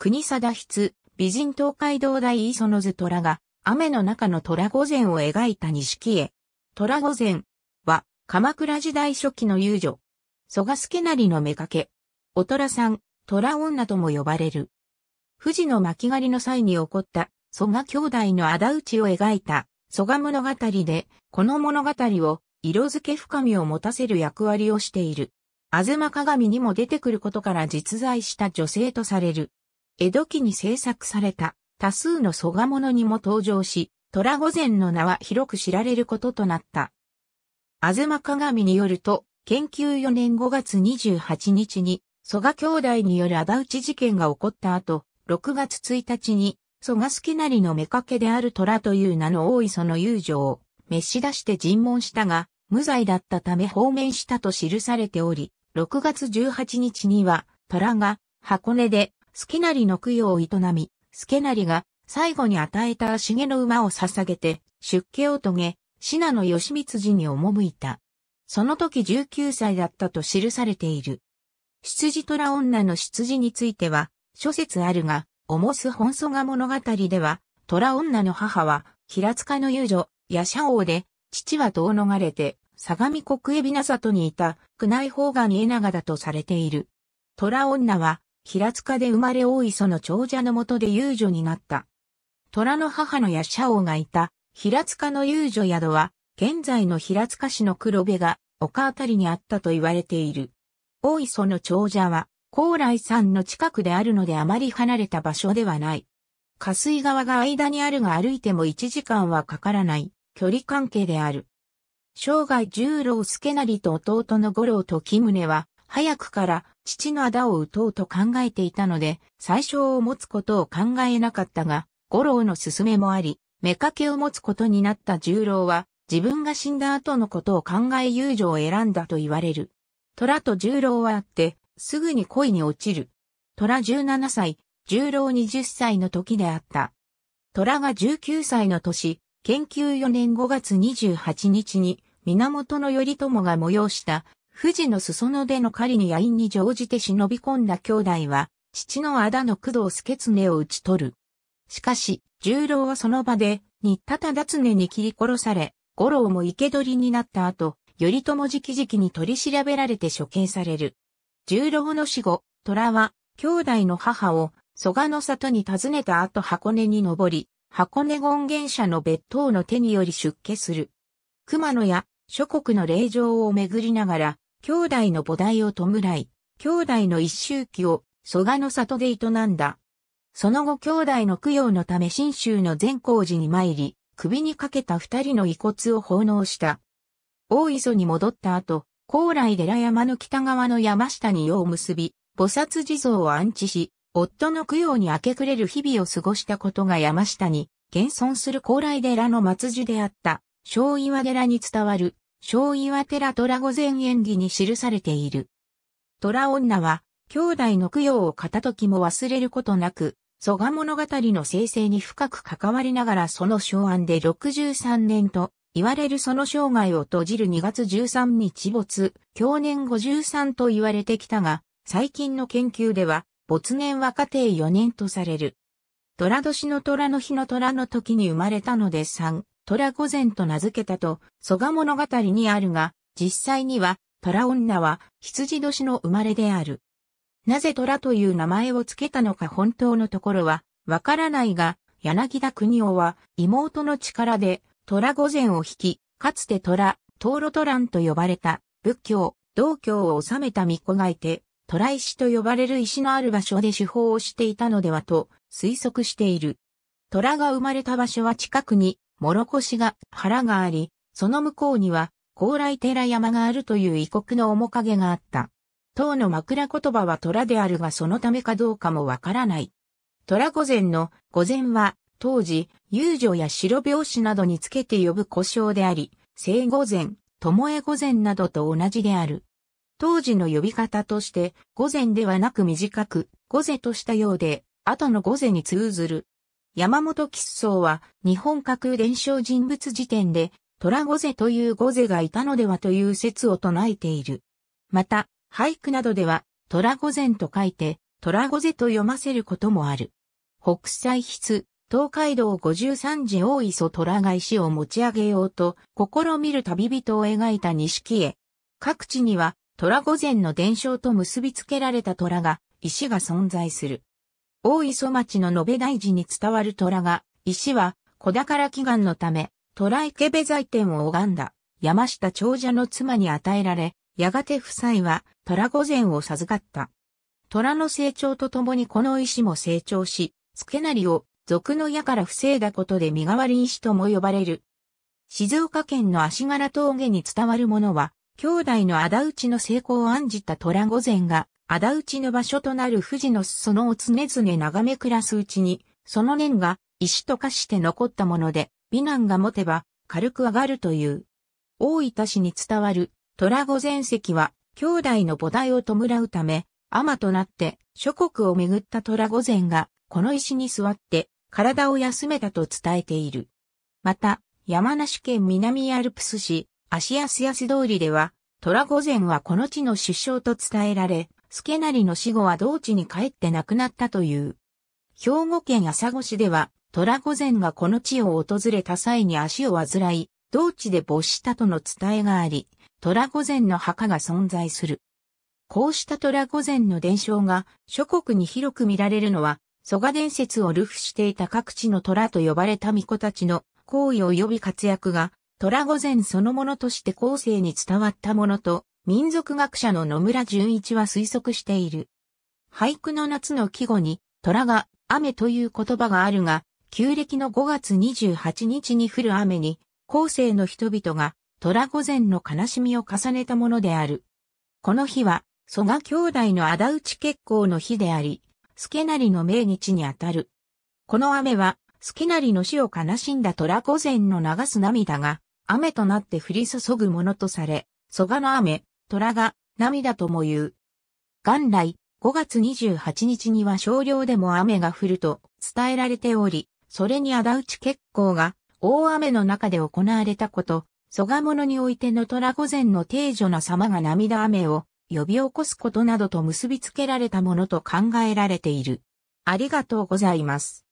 国貞筆、美人東海道大磯の図虎が、雨の中の虎御前を描いた錦絵。虎御前は、鎌倉時代初期の遊女。蘇我助成の目け。お虎さん、虎女とも呼ばれる。富士の巻狩りの際に起こった蘇我兄弟の仇討ちを描いた蘇我物語で、この物語を色付け深みを持たせる役割をしている。あずま鏡にも出てくることから実在した女性とされる。江戸期に制作された多数の蘇我物にも登場し、虎御前の名は広く知られることとなった。あずま鏡によると、研究4年5月28日に、蘇我兄弟によるだうち事件が起こった後、6月1日に、蘇我好きなりの目掛けである虎という名の大磯の友情を、召し出して尋問したが、無罪だったため放免したと記されており、6月18日には、虎が箱根で助成の供養を営み、助成が最後に与えた足毛の馬を捧げて、出家を遂げ、信濃義光寺に赴いた。その時19歳だったと記されている。羊虎女の羊については、諸説あるが、重す本祖が物語では、虎女の母は、平塚の遊女、夜叉王で、父は遠逃れて、相模国海老名里にいた、宮内法が家長だとされている。虎女は、平塚で生まれ大磯の長者のもとで遊女になった。虎の母のやシャオがいた、平塚の遊女宿は、現在の平塚市の黒部が、丘あたりにあったと言われている。大磯の長者は、高麗山の近くであるのであまり離れた場所ではない。下水川が間にあるが歩いても1時間はかからない距離関係である。生涯十郎助成と弟の五郎と木宗は早くから父の仇を打とうと考えていたので、最初を持つことを考えなかったが、五郎の勧めもあり、目かけを持つことになった十郎は、自分が死んだ後のことを考え友情を選んだと言われる。虎と十郎はあって、すぐに恋に落ちる。虎17歳、十郎20歳の時であった。虎が19歳の年、研究4年5月28日に、源頼朝が催した富士の裾野での狩りに野因に乗じて忍び込んだ兄弟は、父の仇の工藤助常を討ち取る。しかし、十郎はその場で、新田忠常に切り殺され、五郎も生け捕りになった後、頼朝直々に取り調べられて処刑される。十郎の死後、虎は、兄弟の母を、蘇我の里に訪ねた後箱根に登り、箱根権現者の別当の手により出家する。熊野や諸国の霊場を巡りながら、兄弟の菩提を弔い、兄弟の一周期を蘇我の里で営んだ。その後兄弟の供養のため新州の善光寺に参り、首にかけた二人の遺骨を奉納した。大磯に戻った後、高麗寺山の北側の山下に世を結び、菩薩地蔵を安置し、夫の供養に明け暮れる日々を過ごしたことが山下に、現存する高麗寺の末寺であった、小岩寺に伝わる小岩寺虎御前演技に記されている。虎女は、兄弟の供養を片時も忘れることなく、蘇我物語の生成に深く関わりながらその昭案で63年と言われるその生涯を閉じる2月13日没、去年53と言われてきたが、最近の研究では、没年は家庭4年とされる。虎年の虎の日の虎の時に生まれたので3、虎御前と名付けたと、蘇我物語にあるが、実際には、虎女は羊年の生まれである。なぜ虎という名前を付けたのか本当のところは、わからないが、柳田国夫は妹の力で虎御前を引き、かつて虎、灯籠トラと呼ばれた仏教、道教を治めた巫女がいて、虎石と呼ばれる石のある場所で手法をしていたのではと推測している。虎が生まれた場所は近くに諸越が腹があり、その向こうには、高麗寺山があるという異国の面影があった。当の枕言葉は虎であるがそのためかどうかもわからない。虎御前の御前は、当時、遊女や白拍子などにつけて呼ぶ故障であり、聖御前、巴御前などと同じである。当時の呼び方として、御前ではなく短く、御前としたようで、後の御前に通ずる山本吉宗は日本架空伝承人物辞典で、虎御瀬という御瀬がいたのではという説を唱えている。また、俳句などでは、虎御前と書いて、虎御瀬と読ませることもある。北斎筆、東海道五十三寺大磯虎が石を持ち上げようと、試みる旅人を描いた錦絵。各地には、虎御前の伝承と結びつけられた虎が、石が存在する。大磯町の延べ大寺に伝わる虎が、石は子宝祈願のため、虎池部財天を拝んだ、山下長者の妻に与えられ、やがて夫妻は虎御前を授かった。虎の成長とともにこの石も成長し、付けなりを俗の矢から防いだことで身代わり石とも呼ばれる。静岡県の足柄峠に伝わるものは、兄弟の仇討ちの成功を案じた虎御前が、仇討ちの場所となる富士の裾野を常々眺め暮らすうちに、その念が石と化して残ったもので、美男が持てば軽く上がるという。大分市に伝わる虎御前席は、兄弟の菩提を弔うため、天となって諸国を巡った虎御前が、この石に座って体を休めたと伝えている。また、山梨県南アルプス市、芦安安通りでは、虎御前はこの地の首相と伝えられ、助成の死後は同地に帰って亡くなったという。兵庫県朝来市では、虎御前がこの地を訪れた際に足を患い、同地で没したとの伝えがあり、虎御前の墓が存在する。こうした虎御前の伝承が諸国に広く見られるのは、蘇我伝説を流布していた各地の虎と呼ばれた巫女たちの行為及び活躍が、虎御前そのものとして後世に伝わったものと民族学者の野村純一は推測している。俳句の夏の季語に、虎が雨という言葉があるが、旧暦の5月28日に降る雨に、後世の人々が虎御前の悲しみを重ねたものである。この日は、蘇我兄弟の仇討ち結婚の日であり、助成の命日にあたる。この雨は、助成の死を悲しんだ虎御前の流す涙が、雨となって降り注ぐものとされ、蘇我の雨、虎が涙とも言う。元来、5月28日には少量でも雨が降ると伝えられており、それに仇討ち結構が大雨の中で行われたこと、蘇我者においての虎御前の定女の様が涙雨を呼び起こすことなどと結びつけられたものと考えられている。ありがとうございます。